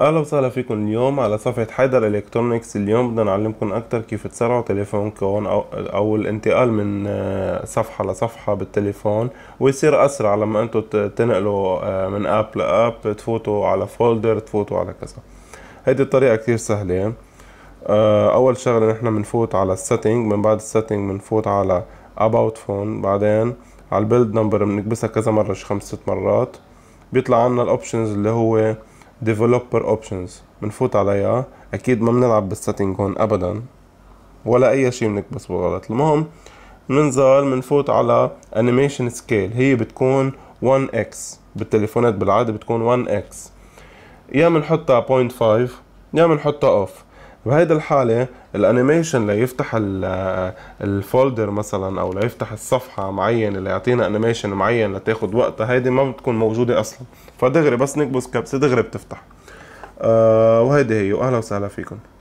اهلا وسهلا فيكم اليوم على صفحة حيدر الكترونكس اليوم بدنا نعلمكم اكتر كيف تسرعوا تليفونكم او, أو الانتقال من آه، صفحة لصفحة بالتليفون ويصير اسرع لما انتم تنقلوا آه، من اب لاب تفوتوا على فولدر تفوتوا على كذا هيدي الطريقة كتير سهلة آه، اول شغلة نحنا بنفوت على السيتنج من بعد السيتنج بنفوت على اباوت فون بعدين على البيلد نمبر بنكبسها كذا مرة خمس ست مرات بيطلع عنا الاوبشنز اللي هو developer options بنفوت عليها اكيد ما بنلعب بالsetting هون ابدا ولا اي شيء بنكبس بغلط المهم بننزل بنفوت على animation scale هي بتكون 1x بالتليفونات بالعاده بتكون 1x يا بنحطها 0.5 يا بنحطها اوف بهيدي الحالة الانيميشن ليفتح الفولدر مثلا او ليفتح الصفحة معينة ليعطينا انيميشن معين لتاخد وقتها هيدي ما بتكون موجودة اصلا فدغري بس نكبس كبسة دغري بتفتح آه وهيدي هي واهلا وسهلا فيكم